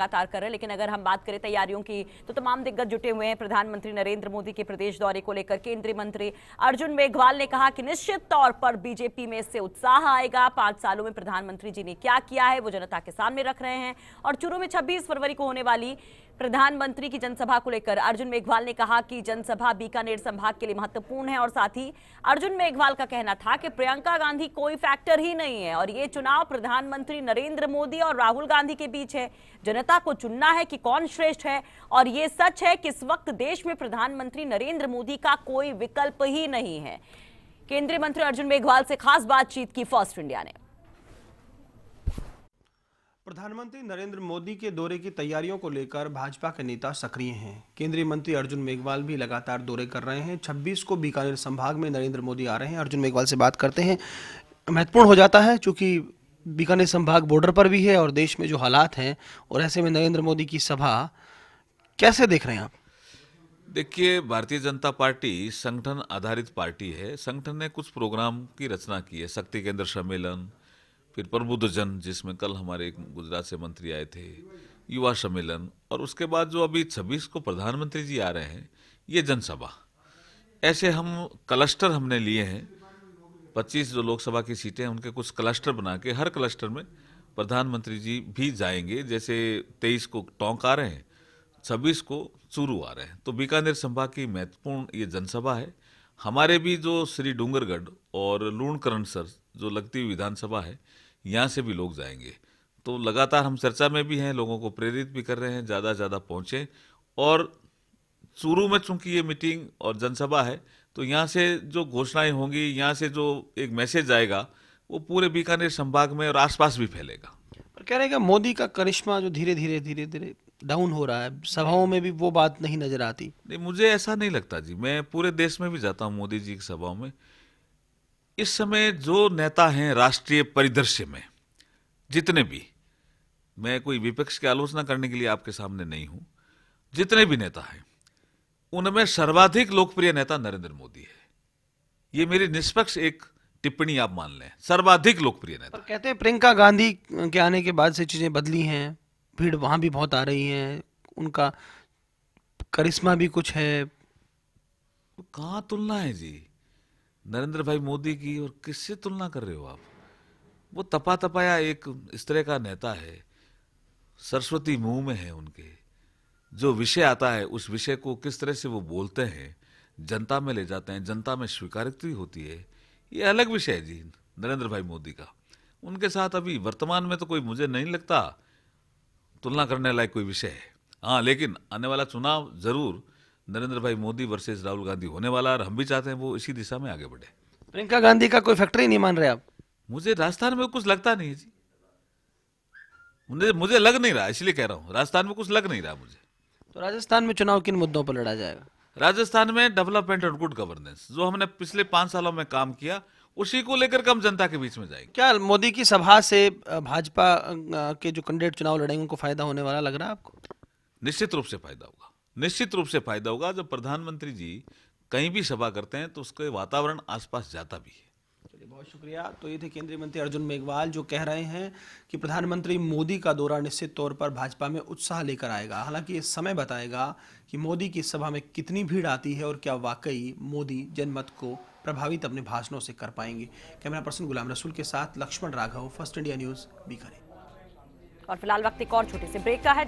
लगातार कर रहे हैं लेकिन अगर हम बात करें तैयारियों की तो तमाम दिग्गज जुटे हुए हैं प्रधानमंत्री नरेंद्र मोदी के प्रदेश दौरे को लेकर केंद्रीय मंत्री अर्जुन मेघवाल ने कहा कि निश्चित तौर पर बीजेपी में इससे उत्साह आएगा पांच सालों में प्रधानमंत्री जी ने क्या किया है वो जनता के सामने रख रहे हैं और चुरू में छब्बीस फरवरी को होने वाली प्रधानमंत्री की जनसभा को लेकर अर्जुन मेघवाल ने कहा कि जनसभा बीकानेर संभाग के लिए महत्वपूर्ण है और साथ ही अर्जुन मेघवाल का कहना था कि प्रियंका गांधी कोई फैक्टर ही नहीं है और ये चुनाव प्रधानमंत्री नरेंद्र मोदी और राहुल गांधी के बीच है जनता को चुनना है कि कौन श्रेष्ठ है और ये सच है कि इस वक्त देश में प्रधानमंत्री नरेंद्र मोदी का कोई विकल्प ही नहीं है केंद्रीय मंत्री अर्जुन मेघवाल से खास बातचीत की फर्स्ट इंडिया ने प्रधानमंत्री नरेंद्र मोदी के दौरे की तैयारियों को लेकर भाजपा के नेता सक्रिय हैं केंद्रीय मंत्री अर्जुन मेघवाल भी लगातार दौरे कर रहे हैं 26 को बीकानेर संभाग में नरेंद्र मोदी आ रहे हैं अर्जुन मेघवाल से बात करते हैं महत्वपूर्ण हो जाता है चूंकि बीकानेर संभाग बॉर्डर पर भी है और देश में जो हालात हैं और ऐसे में नरेंद्र मोदी की सभा कैसे देख रहे हैं आप देखिए भारतीय जनता पार्टी संगठन आधारित पार्टी है संगठन ने कुछ प्रोग्राम की रचना की है शक्ति केंद्र सम्मेलन फिर प्रबुद्ध जन जिसमें कल हमारे एक गुजरात से मंत्री आए थे युवा सम्मेलन और उसके बाद जो अभी छब्बीस को प्रधानमंत्री जी आ रहे हैं ये जनसभा ऐसे हम क्लस्टर हमने लिए हैं पच्चीस जो लोकसभा की सीटें हैं उनके कुछ क्लस्टर बना के हर क्लस्टर में प्रधानमंत्री जी भी जाएंगे जैसे तेईस को टोंक आ रहे हैं छब्बीस को चूरू आ रहे हैं तो बीकानेर संभाग की महत्वपूर्ण ये जनसभा है हमारे भी जो श्री डूंगरगढ़ और लूणकरण सर जो लगती हुई विधानसभा है यहाँ से भी लोग जाएंगे तो लगातार हम चर्चा में भी हैं लोगों को प्रेरित भी कर रहे हैं ज़्यादा से ज़्यादा पहुँचें और शुरू में चूंकि ये मीटिंग और जनसभा है तो यहाँ से जो घोषणाएं होंगी यहाँ से जो एक मैसेज आएगा वो पूरे बीकानेर संभाग में और आसपास भी फैलेगा और कह रहेगा मोदी का करिश्मा जो धीरे धीरे धीरे धीरे डाउन हो रहा है सभाओं में भी वो बात नहीं नजर आती नहीं मुझे ऐसा नहीं लगता जी मैं पूरे देश में भी जाता हूँ मोदी जी की सभाओं में इस समय जो नेता हैं राष्ट्रीय परिदृश्य में जितने भी मैं कोई विपक्ष की आलोचना करने के लिए आपके सामने नहीं हूं जितने भी नेता हैं उनमें सर्वाधिक लोकप्रिय नेता नरेंद्र मोदी है ये मेरी निष्पक्ष एक टिप्पणी आप मान लें सर्वाधिक लोकप्रिय नेता कहते हैं प्रियंका गांधी के आने के बाद से चीजें बदली हैं भीड़ वहाँ भी बहुत आ रही है उनका करिश्मा भी कुछ है कहाँ तुलना है जी नरेंद्र भाई मोदी की और किससे तुलना कर रहे हो आप वो तपा तपाया एक इस तरह का नेता है सरस्वती मुंह में है उनके जो विषय आता है उस विषय को किस तरह से वो बोलते हैं जनता में ले जाते हैं जनता में स्वीकारित होती है ये अलग विषय है जी नरेंद्र भाई मोदी का उनके साथ अभी वर्तमान में तो कोई मुझे नहीं लगता तुलना करने लायक कोई विषय है हाँ लेकिन आने वाला चुनाव जरूर नरेंद्र भाई मोदी वर्सेज राहुल गांधी होने वाला और हम भी चाहते हैं वो इसी दिशा में आगे बढ़े प्रियंका गांधी का कोई फैक्ट्री नहीं मान रहे आप मुझे राजस्थान में कुछ लगता नहीं है जी मुझे मुझे लग नहीं रहा इसलिए कह रहा हूँ राजस्थान में कुछ लग नहीं रहा मुझे तो राजस्थान में चुनाव किन मुद्दों पर लड़ा जाएगा राजस्थान में डेवलपमेंट और गुड गवर्नेंस जो हमने पिछले पांच सालों में काम किया उसी को लेकर कम जनता के बीच में जाएगी क्या मोदी की सभा से भाजपा के जो कैंडिडेट चुनाव लड़ेंगे उनको फायदा होने वाला लग रहा है आपको निश्चित रूप से फायदा होगा निश्चित रूप से फायदा होगा जब प्रधानमंत्री जी कहीं भी सभा करते हैं तो उसके वातावरण आसपास जाता भी है चलिए बहुत शुक्रिया तो ये थे केंद्रीय मंत्री अर्जुन मेघवाल जो कह रहे हैं कि प्रधानमंत्री मोदी का दौरा निश्चित तौर पर भाजपा में उत्साह लेकर आएगा हालांकि ये समय बताएगा कि मोदी की सभा में कितनी भीड़ आती है और क्या वाकई मोदी जनमत को प्रभावित अपने भाषणों से कर पाएंगे कैमरा पर्सन गुलाम रसूल के साथ Lakshman Raghav first India news Bikaner और फिलहाल वक्त एक और छोटे से ब्रेक का है